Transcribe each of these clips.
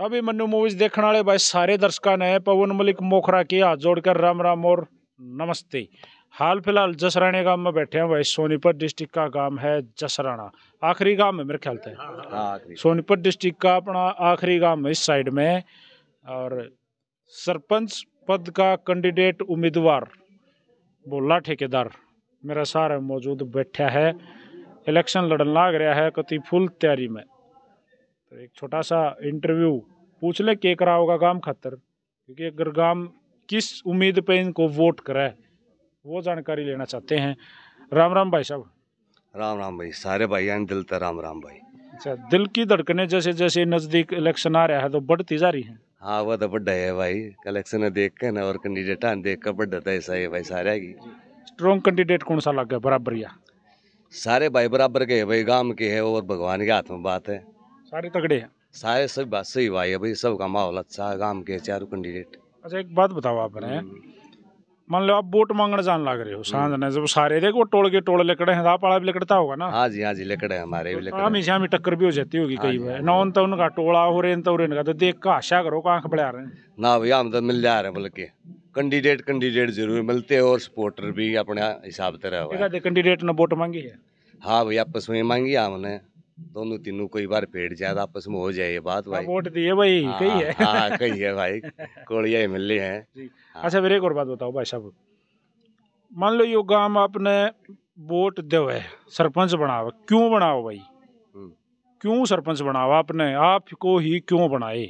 अभी मनु मूवीज देखने वाले भाई सारे दर्शकों ने पवन मलिक मोखरा किया हाथ जोड़कर राम राम और नमस्ते हाल फिलहाल जसराने गांव में बैठे हैं भाई सोनीपत डिस्ट्रिक्ट का गांव है जसराणा आखिरी गांव है मेरे ख्याल से सोनीपत डिस्ट्रिक्ट का अपना आखिरी गांव है इस साइड में और सरपंच पद का कैंडिडेट उम्मीदवार बोला ठेकेदार मेरा सारा मौजूद बैठा है इलेक्शन लड़न लाग रहा है कति फुल तैयारी में तो एक छोटा सा इंटरव्यू पूछ ले के करा होगा गांव खातर क्योंकि अगर गांव किस उम्मीद पे इनको वोट कराए वो जानकारी लेना चाहते हैं राम राम भाई साहब राम राम भाई सारे भाई दिल तो राम राम भाई अच्छा दिल की धड़कने जैसे जैसे नज़दीक इलेक्शन आ रहा है तो बढ़ती जा रही है हाँ वह तो बड्डा है भाई कलेक्शन देख के ना और कैंडिडेट देख कर बड्डा था ऐसा है भाई सारे की स्ट्रॉन्ग कैंडिडेट कौन सा लग गया बराबर या सारे भाई बराबर के भाई गांव के है और भगवान के हाथ में बात है सारे तगड़े हैं सारे सब बात सही भाई अभी सब का माहौल अच्छा है गाँव के चारों कैंडिडेट अच्छा एक बात बताओ आप हम्म। मान लो आप वोट मांगने जान लग रहे हो हम्म। सांझ ने जब सारे देखो टोल के टोल लकड़े हैं आप भी लकड़ता होगा ना हाँ जी हाँ जी लकड़े हमारे भी तो लकड़े हमेशा हमें टक्कर भी हो जाती होगी हाँ कई बार हाँ नौन तो उनका टोला हो रेन तो उनका तो देख का आशा करो आंख बढ़ा रहे हैं ना भैया हम तो मिल जा रहे हैं बल्कि कैंडिडेट कैंडिडेट जरूर मिलते हैं और सपोर्टर भी अपने हिसाब से रहे कैंडिडेट ने वोट मांगी है हाँ भैया आपस में मांगी हमने दोनों तीनों कई बार पेट जाए आपस में हो जाए ये बात भाई वोट दिए भाई हाँ, कही है हाँ, कही है भाई कोड़िया एम एल हैं हाँ। अच्छा फिर एक और बात बताओ भाई साहब मान लो यो गांव आपने वोट दो है सरपंच बनाओ क्यों बनाओ भाई हम्म। क्यों सरपंच बनाओ आपने आपको ही क्यों बनाए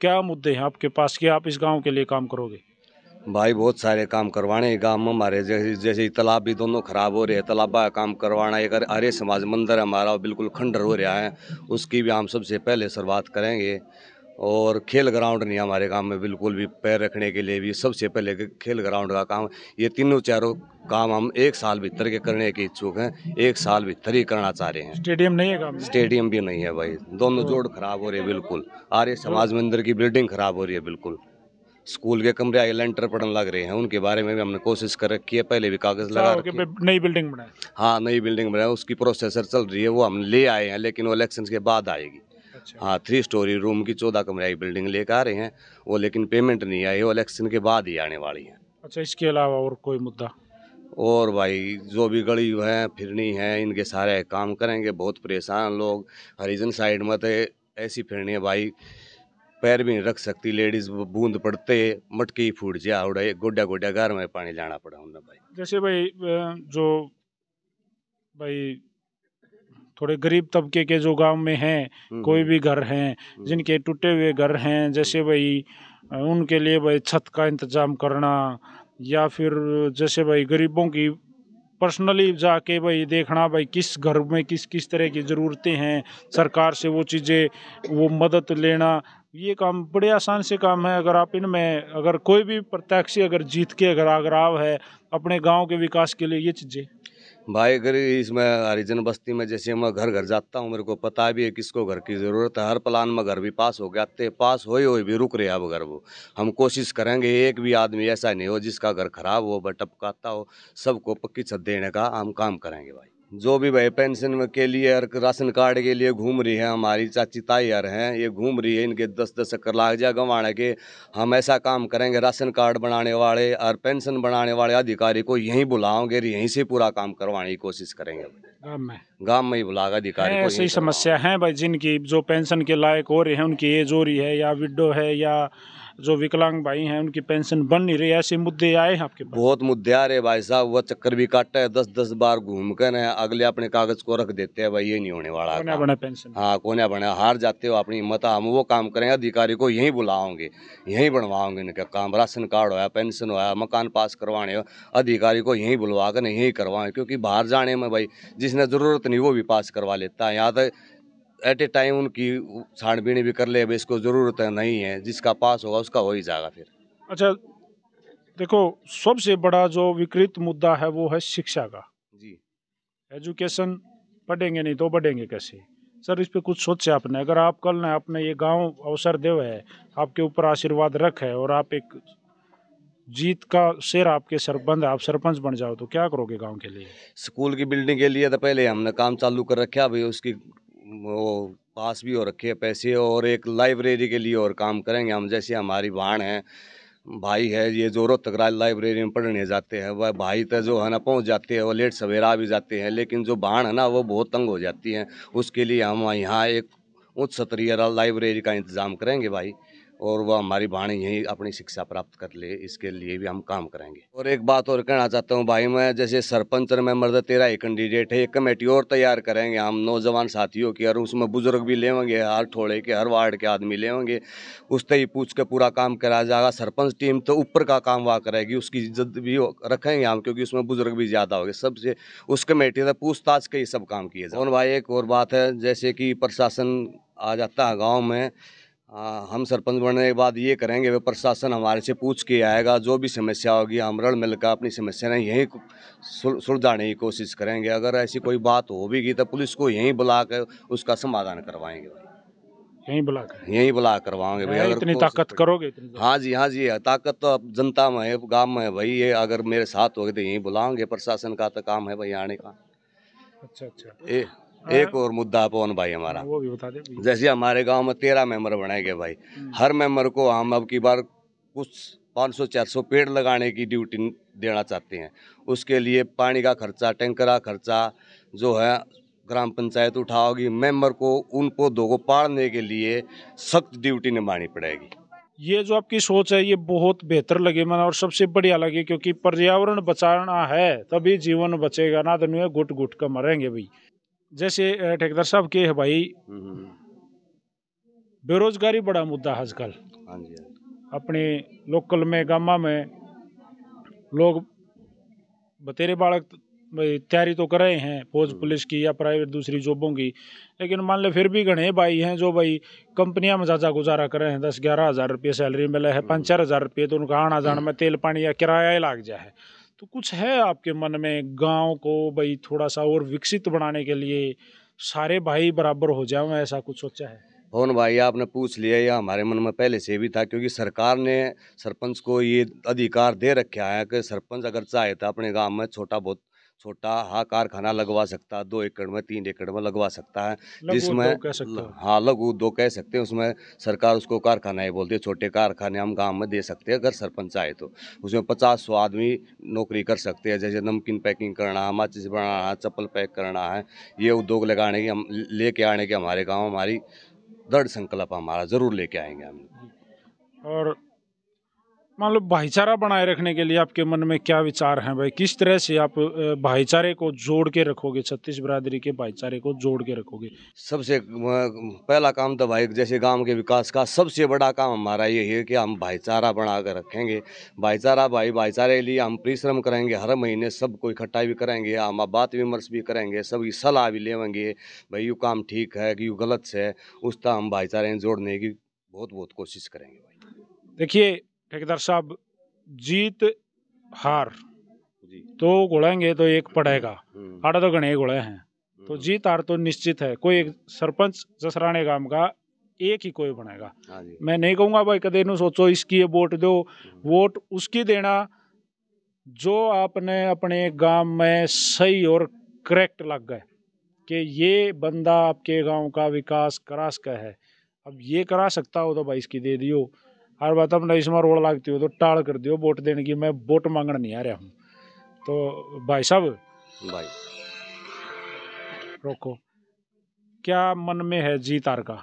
क्या मुद्दे हैं आपके पास कि आप इस गांव के लिए काम करोगे भाई बहुत सारे काम करवाने गांव गाँव में हमारे जैसे जैसे तालाब भी दोनों ख़राब हो रहे हैं तालाब का काम करवाना एक आर्य समाज मंदिर हमारा बिल्कुल खंडर हो रहा है उसकी भी हम सबसे पहले शुरुआत करेंगे और खेल ग्राउंड नहीं हमारे गांव में बिल्कुल भी पैर रखने के लिए भी सबसे पहले खेल ग्राउंड का काम ये तीनों चारों काम हम एक साल भीतर के करने के इच्छुक हैं एक साल भीतर ही करना चाह रहे हैं स्टेडियम नहीं है काम स्टेडियम भी नहीं है भाई दोनों जोड़ खराब हो रहे हैं बिल्कुल आर्य समाज मंदिर की बिल्डिंग खराब हो रही है बिल्कुल स्कूल के कमरे लेंटर पड़न लग रहे हैं उनके बारे में भी हमने कोशिश कर रखी है पहले भी कागज लगा रखे नई बिल्डिंग बनाए हाँ नई बिल्डिंग बनाए उसकी प्रोसेसर चल रही है वो हम ले आए हैं लेकिन वो इलेक्शन के बाद आएगी अच्छा। हाँ थ्री स्टोरी रूम की चौदह कमरे बिल्डिंग लेकर आ रहे हैं वो लेकिन पेमेंट नहीं आई वो इलेक्शन के बाद ही आने वाली है अच्छा इसके अलावा और कोई मुद्दा और भाई जो भी गली है फिरनी है इनके सारे काम करेंगे बहुत परेशान लोग हरिजन साइड में तो ऐसी फिरनी है भाई पैर भी नहीं रख सकती लेडीज बूंद पड़ते मटकी फूट जा गोडा गोडा घर में पानी लाना पड़ा उन्हें भाई जैसे भाई जो भाई थोड़े गरीब तबके के जो गांव में हैं हम्म, कोई हम्म। भी घर हैं हम्म। जिनके टूटे हुए घर हैं जैसे भाई उनके लिए भाई छत का इंतजाम करना या फिर जैसे भाई गरीबों की पर्सनली जाके भाई देखना भाई किस घर में किस किस तरह की ज़रूरतें हैं सरकार से वो चीज़ें वो मदद लेना ये काम बड़े आसान से काम है अगर आप इनमें अगर कोई भी प्रत्याशी अगर जीत के अगर आगराव है अपने गांव के विकास के लिए ये चीज़ें भाई अगर इसमें हरिजन बस्ती में जैसे मैं घर घर जाता हूँ मेरे को पता भी है किसको घर की ज़रूरत है हर प्लान में घर भी पास हो गया ते पास हो ही भी रुक रहे अब घर वो हम कोशिश करेंगे एक भी आदमी ऐसा नहीं हो जिसका घर खराब हो बटपकाता हो सबको पक्की छत देने का हम काम करेंगे भाई जो भी भाई पेंशन के लिए और राशन कार्ड के लिए घूम रही है हमारी चाची यार हैं ये घूम रही है इनके दस दस चक्कर लाग जाए गंवाना के हम ऐसा काम करेंगे राशन कार्ड बनाने वाले और पेंशन बनाने वाले अधिकारी को यहीं बुलाओगे यहीं से पूरा काम करवाने की कोशिश करेंगे गाँव में गाँव में ही बुलागा अधिकारी ऐसी समस्या है भाई जिनकी जो पेंशन के लायक हो रही है उनकी एज हो रही है या विडो है या जो विकलांग भाई हैं उनकी पेंशन बन नहीं रही ऐसे मुद्दे आए हैं आपके पास बहुत मुद्दे आ रहे भाई साहब वह चक्कर भी काटा है दस दस बार घूम कर अगले अपने कागज को रख देते हैं भाई ये नहीं होने वाला कोने पेंशन हाँ कोने बने हार जाते हो अपनी हिम्मत हम वो काम करें अधिकारी को यहीं बुलाओगे यहीं बनवाओगे इनका काम राशन कार्ड होया पेंशन होया मकान पास करवाने हो अधिकारी को यहीं बुलवा कर यहीं करवाएं क्योंकि बाहर जाने में भाई जिसने ज़रूरत नहीं वो भी पास करवा लेता है यहाँ तक तो एट ए टाइम उनकी छानबीन भी कर ले भाई इसको ज़रूरत है नहीं है जिसका पास होगा उसका हो ही जाएगा फिर अच्छा देखो सबसे बड़ा जो विकृत मुद्दा है वो है शिक्षा का जी एजुकेशन पढ़ेंगे नहीं तो बढ़ेंगे कैसे सर इस पर कुछ सोचे आपने अगर आप कल ने आपने ये गांव अवसर देव है आपके ऊपर आशीर्वाद रख है और आप एक जीत का शेर आपके सरपंच आप सरपंच बन जाओ तो क्या करोगे गांव के लिए स्कूल की बिल्डिंग के लिए तो पहले हमने काम चालू कर रखा भाई उसकी वो पास भी हो रखे हैं पैसे और एक लाइब्रेरी के लिए और काम करेंगे हम जैसे हमारी बहन है भाई है ये जोरों तक लाइब्रेरी में पढ़ने जाते हैं वह भाई तो जो है ना पहुँच जाते हैं वो लेट सवेरा भी जाते हैं लेकिन जो बाण है ना वो बहुत तंग हो जाती हैं उसके लिए हम यहाँ एक उच्च स्तरीय लाइब्रेरी का इंतज़ाम करेंगे भाई और वह हमारी भाणी यही अपनी शिक्षा प्राप्त कर ले इसके लिए भी हम काम करेंगे और एक बात और कहना चाहता हूँ भाई मैं जैसे सरपंच में मर्द तेरा एक कैंडिडेट है एक कमेटी और तैयार करेंगे हम नौजवान साथियों की और उसमें बुजुर्ग भी लेवेंगे हर ठोड़े के हर वार्ड के आदमी लेवेंगे उससे ही पूछ के पूरा काम कराया जाएगा सरपंच टीम तो ऊपर का काम वहाँ करेगी उसकी इज्जत भी रखेंगे हम क्योंकि उसमें बुजुर्ग भी ज़्यादा हो गए सबसे उस कमेटी से पूछताछ के ही सब काम किए जाए और भाई एक और बात है जैसे कि प्रशासन आ जाता है गाँव में हाँ हम सरपंच बनने के बाद ये करेंगे वे प्रशासन हमारे से पूछ के आएगा जो भी समस्या होगी हम रल मिलकर अपनी समस्या नहीं यहीं सुलझाने की कोशिश करेंगे अगर ऐसी कोई बात हो गई तो पुलिस को यहीं बुला कर उसका समाधान करवाएंगे यहीं बुला कर यहीं बुला करवाओगे भैया इतनी ताकत करोगे इतनी हाँ जी हाँ जी ताकत तो अब जनता में है गाँव में है भाई ये अगर मेरे साथ हो गए तो यहीं बुलाओगे प्रशासन का तो काम है भाई आने का अच्छा अच्छा हाँ। एक और मुद्दा पवन भाई हमारा वो भी बता दे जैसे हमारे गांव में तेरह मेंबर बनाए गए भाई हम्म। हर मेंबर को हम अब की बार कुछ 500-400 पेड़ लगाने की ड्यूटी देना चाहते हैं उसके लिए पानी का खर्चा टैंकर का खर्चा जो है ग्राम पंचायत उठाओगी मेंबर को उन पौधों को पाड़ने के लिए सख्त ड्यूटी निभानी पड़ेगी ये जो आपकी सोच है ये बहुत बेहतर लगी मैंने और सबसे बढ़िया लगे क्योंकि पर्यावरण बचाना है तभी जीवन बचेगा ना तो गुट गुट कर मरेंगे भाई जैसे ठेकेदार साहब के है भाई हम्म, हम्म, हम्म। बेरोजगारी बड़ा मुद्दा है आजकल हाँ हाँ अपने लोकल में गामा में लोग बतेरे बालक तैयारी तो कर रहे हैं फौज पुलिस की या प्राइवेट दूसरी जॉबों की लेकिन मान ले फिर भी घने भाई हैं जो भाई कंपनियां में ज़्यादा गुजारा कर रहे हैं दस ग्यारह हज़ार रुपये सैलरी मिला है पाँच चार हज़ार रुपये तो उनका आना जाना में तेल पानी या किराया लाग जाए तो कुछ है आपके मन में गांव को भाई थोड़ा सा और विकसित बनाने के लिए सारे भाई बराबर हो जाए ऐसा कुछ सोचा है होन भाई आपने पूछ लिया या हमारे मन में पहले से भी था क्योंकि सरकार ने सरपंच को ये अधिकार दे रखा है कि सरपंच अगर चाहे तो अपने गांव में छोटा बहुत छोटा हा कारखाना लगवा सकता है दो एकड़ में तीन एकड़ में लगवा सकता है जिसमें हाँ लघु उद्योग कह सकते हैं उसमें सरकार उसको कारखाना ही बोलती है छोटे कारखाने हम गांव में दे सकते हैं अगर सरपंच आए तो उसमें पचास सौ आदमी नौकरी कर सकते हैं जैसे नमकीन पैकिंग करना है माचिस बनाना है चप्पल पैक करना है ये उद्योग लगाने की हम लेके आने के हमारे गाँव हमारी दृढ़ संकल्प हमारा ज़रूर लेके आएंगे हम और मान लो भाईचारा बनाए रखने के लिए आपके मन में क्या विचार हैं भाई किस तरह से आप भाईचारे को जोड़ के रखोगे छत्तीस बरादरी के भाईचारे को जोड़ के रखोगे सबसे पहला काम तो भाई जैसे गांव के विकास का सबसे बड़ा काम हमारा ये है कि हम भाईचारा बना कर रखेंगे भाईचारा भाई भाईचारे के लिए हम परिश्रम करेंगे हर महीने सबको इकट्ठा भी करेंगे हम बात विमर्श भी करेंगे सबकी सलाह भी लेवेंगे भाई यू काम ठीक है कि यू गलत है उस तरह हम भाईचारे जोड़ने की बहुत बहुत कोशिश करेंगे भाई देखिए ठेकेदार साहब जीत हार तो घोड़ेंगे तो एक पड़ेगा हम्म। आड़ा तो गणे घोड़े हैं हम्म। तो जीत हार तो निश्चित है कोई एक सरपंच जसराने गांव का एक ही कोई बनेगा हाँ मैं नहीं कहूंगा भाई कदे नु सोचो इसकी ये वोट दो हम्म। वोट उसकी देना जो आपने अपने गांव में सही और करेक्ट लग गए कि ये बंदा आपके गांव का विकास करा सका है अब ये करा सकता हो तो भाई इसकी दे दियो हर बात तो अपने इसमें रोड लागती हो तो टाल कर दियो वोट देने की मैं वोट मांगने नहीं आ रहा हूँ तो भाई साहब भाई रोको क्या मन में है जीत हार का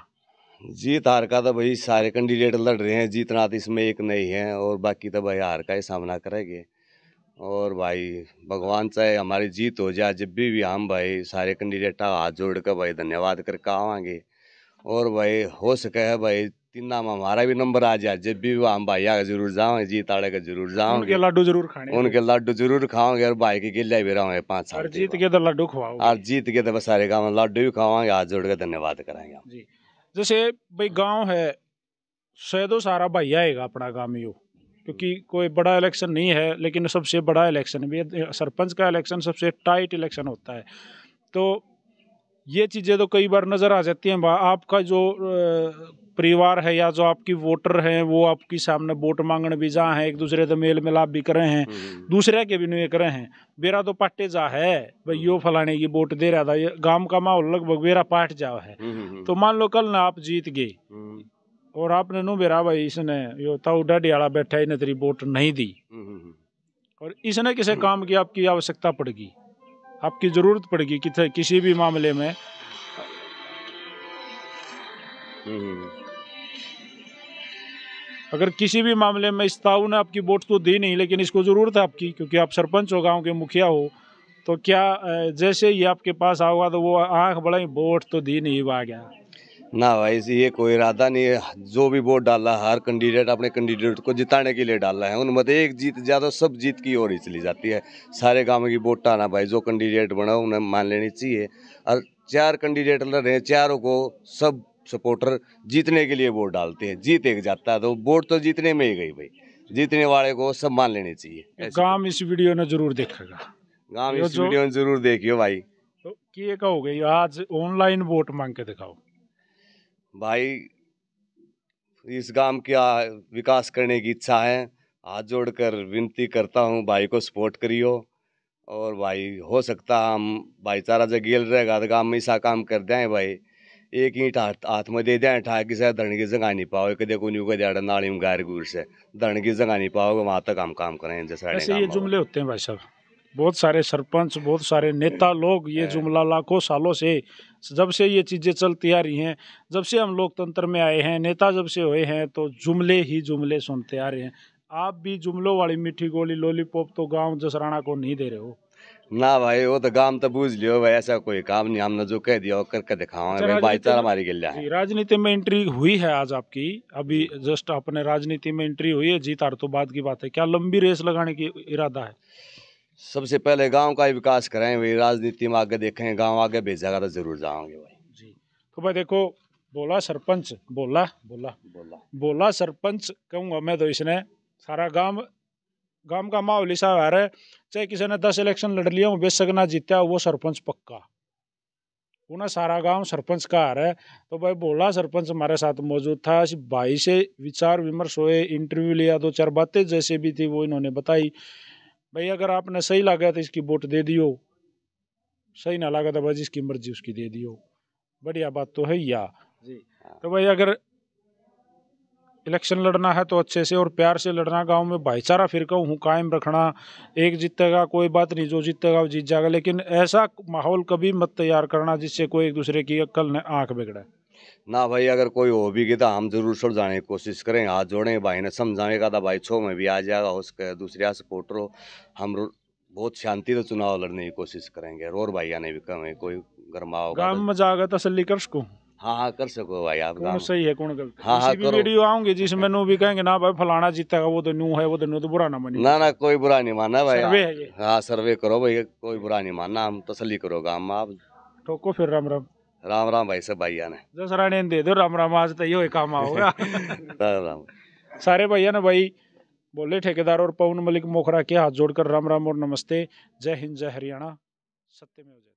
जीत हार का तो भाई सारे कैंडिडेट लड़ रहे हैं जीतना तो इसमें एक नहीं है और बाकी तो भाई हार का ही सामना करेंगे और भाई भगवान चाहे हमारी जीत हो जाए जब भी भी हम भाई सारे कैंडिडेट हाथ जोड़ कर भाई धन्यवाद करके आवागे और भाई हो सके है भाई तीन नाम हमारा भी नंबर आ जाए जब भी हम भाई आगे जरूर जाओ जी ताड़े का जरूर जाओ उनके लाडू जरूर खाने उनके लड्डू जरूर खाओगे और भाई के गिल्ला भी रहोगे पाँच साल जीत के तो लाडू खुआ और जीत के तो बस सारे गाँव लड्डू भी खवाओगे हाथ जोड़ के धन्यवाद करेंगे जैसे भाई गाँव है शायद सारा भाई आएगा अपना गाँव में क्योंकि कोई बड़ा इलेक्शन नहीं है लेकिन सबसे बड़ा इलेक्शन भी सरपंच का इलेक्शन सबसे टाइट इलेक्शन होता है तो ये चीज़ें तो कई बार नज़र आ जाती हैं आपका जो परिवार है या जो आपकी वोटर हैं वो आपके सामने वोट मांगने भी जा हैं एक दूसरे से मेल मिलाप भी करे हैं हम्म, हम्म। दूसरे के भी नहीं करे हैं बेरा तो पाटे जा है भाई यो हम्म। फलाने की वोट दे रहा था ये गांव का माहौल लगभग बेरा पाट जा है तो मान लो कल ना आप जीत गए और आपने नो बेरा भाई इसने यो ताऊ डाडी बैठा इन्हें तेरी वोट नहीं दी और इसने किसे काम की आपकी आवश्यकता पड़गी आपकी ज़रूरत पड़ेगी कि किसी भी मामले में हम्म। अगर किसी भी मामले में इस ताऊ ने आपकी वोट तो दी नहीं लेकिन इसको ज़रूरत है आपकी क्योंकि आप सरपंच हो गाँव के मुखिया हो तो क्या जैसे ही आपके पास आओगा तो वो आंख बड़ा वोट तो दी नहीं आ गया ना भाई ये कोई इरादा नहीं है जो भी वोट डाला हर कैंडिडेट अपने कैंडिडेट को जिताने के लिए डाला है उनमें एक जीत ज़्यादा सब जीत की ओर ही चली जाती है सारे गाँव की वोट आना भाई जो कैंडिडेट बना उन्हें मान लेनी चाहिए और चार कैंडिडेट लड़ रहे हैं चारों को सब सपोर्टर जीतने के लिए वोट डालते हैं जीत एक जाता है तो वोट तो जीतने में ही गई भाई जीतने वाले को सब मान लेनी चाहिए गांव इस वीडियो ने जरूर देखेगा गांव इस वीडियो ने जरूर देखियो भाई तो ये कहोगे आज ऑनलाइन वोट मांग के दिखाओ भाई इस गांव का विकास करने की इच्छा है हाथ जोड़कर विनती करता हूँ भाई को सपोर्ट करियो और भाई हो सकता हम भाईचारा गेल रहेगा तो गांव में ऐसा काम कर दें भाई एक ईंट हाथ हाथ में दे दें ठा किसे धन की जगह नहीं पाओ कदे को न्यू कदे नाली में गायर गुर से धन की जगह नहीं पाओगे वहाँ तक हम काम करें जैसे ये जुमले होते हैं भाई साहब बहुत सारे सरपंच बहुत सारे नेता लोग ये जुमला लाखों सालों से जब से ये चीज़ें चलती आ रही हैं जब से हम लोकतंत्र में आए हैं नेता जब से हुए हैं तो जुमले ही जुमले सुनते आ रहे हैं आप भी जुमलों वाली मीठी गोली लॉलीपॉप तो गांव जसराना को नहीं दे रहे हो ना भाई वो तो गांव तो बूझ लियो भाई ऐसा कोई काम नहीं हमने जो कह दिया करके दिखाओ अच्छा, हमारी राजनीति में एंट्री हुई है आज आपकी अभी जस्ट अपने राजनीति में एंट्री हुई है जीत हार तो बाद की बात है क्या लंबी रेस लगाने की इरादा है सबसे पहले गांव का ही विकास करें भाई राजनीति में आगे देखें गांव आगे भेजा तो जरूर जाओगे भाई जी तो भाई देखो बोला सरपंच बोला बोला बोला बोला सरपंच कहूँगा मैं तो इसने सारा गांव गांव का माहौल ऐसा आ रहा है चाहे किसी ने दस इलेक्शन लड़ लिया हूँ बेशक ना जीता वो सरपंच पक्का वो ना सारा गांव सरपंच का आ रहा है तो भाई बोला सरपंच हमारे साथ मौजूद था इस भाई से विचार विमर्श हुए इंटरव्यू लिया दो चार बातें जैसे भी थी वो इन्होंने बताई भाई अगर आपने सही लगा तो इसकी वोट दे दियो सही ना लगा तो भाई जिसकी मर्जी उसकी दे दियो बढ़िया बात तो है या जी तो भाई अगर इलेक्शन लड़ना है तो अच्छे से और प्यार से लड़ना गांव में भाईचारा फिर का हूँ कायम रखना एक जीतेगा कोई बात नहीं जो जीतेगा वो जीत जाएगा लेकिन ऐसा माहौल कभी मत तैयार करना जिससे कोई एक दूसरे की अक्ल ने आँख बिगड़े ना भाई अगर कोई हो भी गया तो हम जरूर जाने की कोशिश करें हाथ जोड़ेंगे भाई ने समझाने का था भाई छो में भी आ जाएगा उसके दूसरे सपोर्टर हो हम बहुत शांति से चुनाव लड़ने की कोशिश करेंगे और भाई आने भी कम कोई गर्मा तो। गांव में जाकर तसली कर सको हाँ हाँ कर सको भाई आप कौन सही है कौन गलत हाँ हाँ करो वीडियो आऊंगी जिसमें नू भी कहेंगे ना भाई फलाना जीतेगा वो तो नू है वो तो नू तो बुरा ना मानी ना ना कोई बुरा नहीं माना भाई सर्वे है ये हाँ सर्वे करो भाई कोई बुरा नहीं माना हम तसली करो हम आप ठोको फिर राम राम राम राम भाई सब भाइया ने दूसरा ने दे दो राम राम आज तो यो काम आओगा राम राम सारे भैया ने भाई बोले ठेकेदार और पवन मलिक मोखरा के हाथ जोड़कर राम राम और नमस्ते जय हिंद जय हरियाणा सत्य में